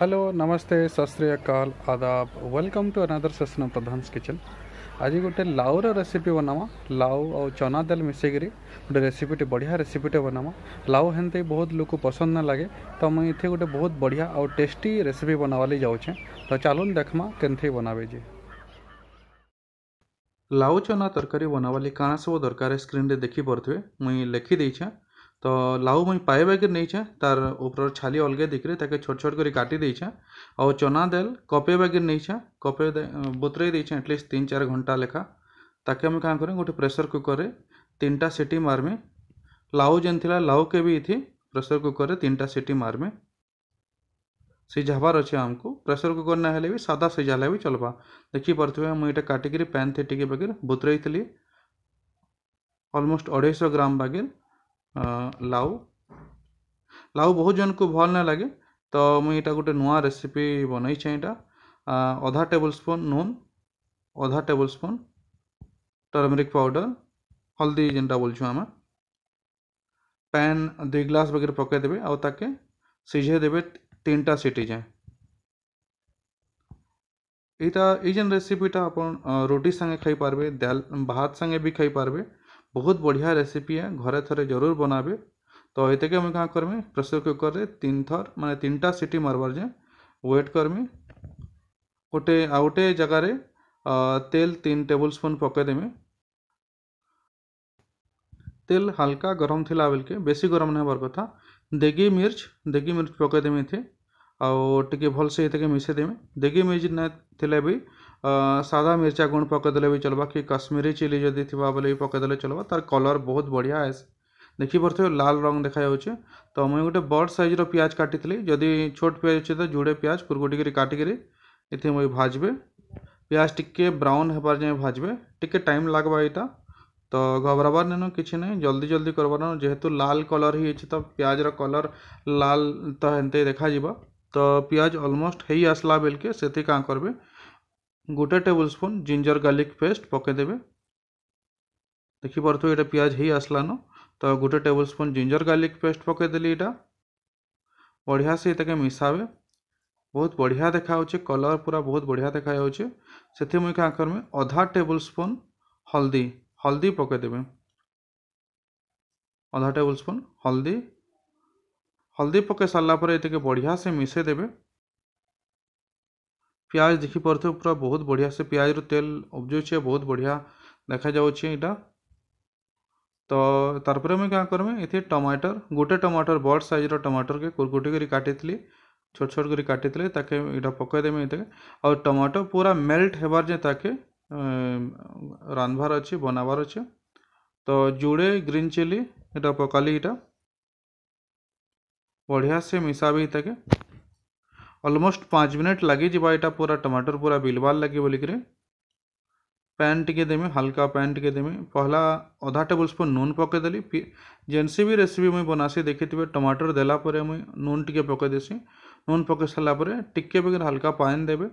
Hello नमस्ते सतरीकाल आदाब welcome to another session Pradhan kitchen आज गोटे लाउर रेसीपी बनावा लाऊ आ चना दल मिस गोटे रेसीपीटे बढ़िया रेसीपीटे बनावा लाउ हेन्ते बहुत लोग पसंद ना लगे तो मुझे इतने गोटे बहुत बढ़िया और टेस्टी रेसीपी बनावा जाऊे तो चलून देखमा के बनाबे जी लाऊ चना तरकारी बनावा लगे सब दरकार स्क्रीन देखिपे मुई लिखिदेचे तो लाऊ मुई नहीं छे तार ऊपर छाली अलग दिखे ताके छोट छोट कर चना देल कपे नहीं छे कपे बुतरे छे एटलिस्ट तीन चार घंटा लेखा ताके आम क्या करें गोटे प्रेसर कुकर में तीन टा सीटी मारमी लाऊ जेन थी लाऊ के भी थी प्रेसर कुकर में तीन टा सीटी मारमी सीझावार अच्छे आमको प्रेसर कुकर ना हेले भी सादा सीझाला भी चलवा देखी पार्थे मुझे ये काटिकी पैन थे टिके बगे बुतरे थी अलमोस्ट अढ़ाई ग्राम बागर ଲାଉ ଲାଉ ବହୁତ ଜଣଙ୍କୁ ଭଲ୍ ନାଇଁ ଲାଗେ ତ ମୁଇଁ ଏଇଟା ଗୋଟେ ନୂଆ ରେସିପି ବନେଇଛେ ଏଇଟା ଅଧା ଟେବୁଲ୍ ସ୍ପୁନ୍ ନୁନ୍ ଅଧା ଟେବୁଲ୍ ସ୍ପୁନ୍ ଟର୍ମେରିକ୍ ପାଉଡ଼ର ହଳଦୀ ଯେନ୍ଟା ବୋଲୁଛୁ ଆମେ ପ୍ୟାନ୍ ଦୁଇ ଗ୍ଲାସ୍ ବଗେରେ ପକାଇଦେବେ ଆଉ ତାକେ ସିଝେଇ ଦେବେ ତିନିଟା ସିଟି ଯାଏଁ ଏଇଟା ଏଇ ଯେନ୍ ରେସିପିଟା ଆପଣ ରୁଟି ସାଙ୍ଗେ ଖାଇପାରିବେ ଦାଲ ଭାତ ସାଙ୍ଗେ ବି ଖାଇପାରିବେ बहुत बढ़िया रेसीपी है घरे थे जरूर बनाबे तो ये मुझे क्या करमी प्रेसर कुकर में तीन थर मैं तीन टा सीटी मारबार जे व्वेट करमी गोटे आ गए जगार तेल तीन टेबुल स्पून पकईदेमी तेल हाल्का गरम थिला बिल के बेसी गरम नहीं हबार कथा देगी मिर्च देगी मिर्च पकईदेमी इतने आल से मिसेदेमी देगी मिर्च ना थी भी सादा मिर्चा गुण पकईदे भी चल कि काश्मीरी चिली जदि थी बोले भी पकईदे चलवा तार कलर बहुत बढ़िया आएस थे लाल रंग देखा जाए तो मुझे गोटे बड़ सैज्र पिज काटी जदि छोट पिज अच्छे तो जोड़े पिज कुरकुटिकी काटिकी ये मुझे भाजबे पिज टी ब्राउन हेबार जाए भाजबे टी टाइम लगवा यहाँ ତ कि नहीं जल्दी जल्दी ଜଲ୍ଦି ଜଲ୍ଦି जेहेतु लाल कलर ही अच्छे तो पिजर कलर लाल तो ହେନ୍ତି देखा ତ ପିଆଜ ଅଲମୋଷ୍ଟ ହେଇ ଆସିଲା ବେଲକେ ସେତି କାଁ करें गोटे table spoon ginger garlic paste पकईदेवे ଦେଖିପାରୁଥିବେ ଏଇଟା ପିଆଜ ହେଇ ଆସିଲାନ ତ ଗୋଟେ table spoon ginger garlic paste ପକାଇଦେଲି ଏଇଟା ବଢ଼ିଆ ସେ ତାକେ ମିଶାବେ ବହୁତ ବଢ଼ିଆ ଦେଖାଯାଉଛେ କଲର୍ ପୁରା ବହୁତ ବଢ଼ିଆ ଦେଖାଯାଉଛେ ସେଥି ମୁଇଁ କାଁ କର୍ମି ଅଧା ଟେବୁଲ୍ ସ୍ପୁନ୍ ହଳଦୀ ହଳଦୀ ପକାଇଦେବେ ଅଧା ଟେବୁଲ୍ ସ୍ପୁନ୍ ହଳଦୀ ହଳଦୀ ପକାଇ ସାରିଲା ପରେ ଏତିକି ବଢ଼ିଆ ସେ ମିଶାଇଦେବେ पिज देख पूरा बहुत बढ़िया से पिज्र तेल अब्जे बहुत बढ़िया देखा जाटा तो तार मुझे क्या करमी ये टमाटर गोटे टमाटर बड़ सैज्र टमाटर के कुरकुटे करी छोट छोट कर काटी ताके पकईदेमि टमाटो पूरा मेल्ट होबार जे ताके रांधवार अच्छे बनाबार अच्छे तो जोड़े ग्रीन चिली ये पकाली ये बढ़िया से मिसा भी ताके ऑलमोस्ट पाँच मिनट लगे जब पूरा टमाटर पूरा बिलवार लगे बोलिक पैन टिके देमी हल्का पैन टिके देमी पहला अधा टेबुल स्पून नून पकईदेली जेनसी भी रेसीपी मुझे बनासी देखी थे टमाटर देलापर मुई नून टे पकईदेसी नून पकई सारापुर टिके बगैर हल्का पानी देवे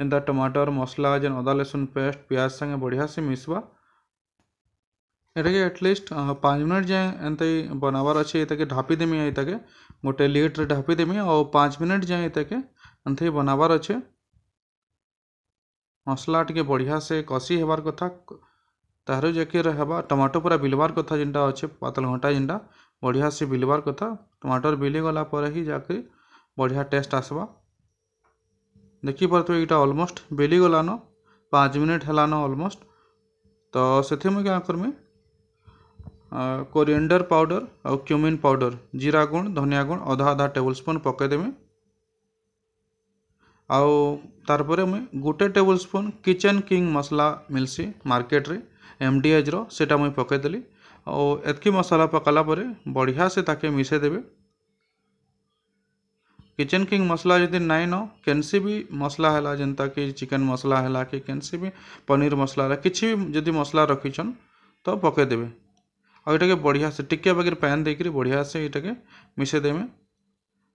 एंता टमाटर मसला जेन अदा लसुन पेस्ट पिज सागे बढ़िया से मिसवा ये एटलिस्ट पाँच मिनट जाए एंत बनाबार अच्छे ये ढापी देमी ये के गोटे लिट्रे ढापी देमी और पाँच मिनट जाए ये के एंत बनाबार अच्छे मसला टे बढ़िया से कषि हेबार कथा तहार जबा टमाटो पूरा बिलवार कथा जिनटा अच्छे पतल घंटा जिनटा बढ़िया से बिलवार कथा टमाटर बिलगला पर ही जा बढ़िया टेस्ट आसवा देखी पार्थ यहाँ अलमोस्ट बिली पाँच मिनिट हलान अलमोस्ट तो से मुझे क्या करमी कोरिएंडर पाउडर और क्यूमिन पाउडर जीरा गुण धनिया गुण अधा अधा टेबुल स्पून पकईदेवि आउ तारे मुई गोटे टेबुल स्पून किचेन किंग मसला मिलसी मार्केट रे एम डी एच रेटा मुई पकईदेली और एतक मसला पकला बढ़िया से ताके मिसेदेवि किचन किंग मसला जी न केनसी भी मसला है जेनता कि चिकन मसला है कि कैनसी भी पनीर मसला है किसी भी जब मसला रखीछन तो पकईदेवे आउ ये बढ़िया से टिके बाकी पैन देकर बढ़िया से ये मिसेदेमें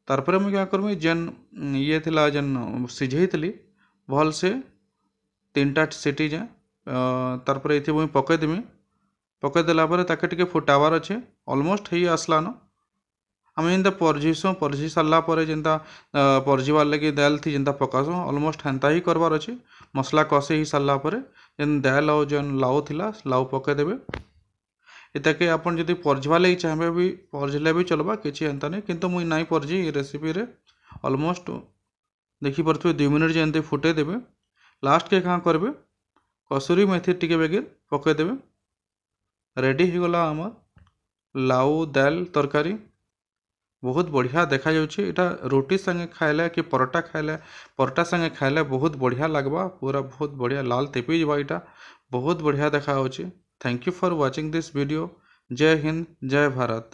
तारपर मुझे क्या करमी जेन ये जेन सीझे थी भल से तीन टा सीटी जाए तारपर ये मुझे पकईदेमी पकईदेलापर ताके फुटावार अच्छे अलमोस्ट हो आसलान आम जिनता परझीसूँ परझी सारापर जिनता परझीवार लगे दैल थी जिनता पकासूँ अलमोस्ट हेन्ता ही करार अच्छे मसला कषे सारापर जेन दैल आउ जेन लाऊ थी लाऊ पकईदेवे इताके आप जब परझा लगे चाहिए भी परझले भी चलवा किसी एंता नहीं कितु मुझ नाई परझी ये रेसीपी अलमोस्ट देखिपर थे दुई मिनिट जमी फुटेदेवे लास्ट के कहाँ करेंगे कसूरी मेथी टी बेगे पकईदेवे रेडीगला आम लाउ डाल तरकारी बहुत बढ़िया देखा जाटा रोटी सागे खाइले कि परटा खाइले परटा सागे खाइले बहुत बढ़िया लगवा पूरा बहुत बढ़िया लाल तेपी जावा यहाँ बहुत बढ़िया देखा Thank you for watching this video. Jai Hind, Jai Bharat.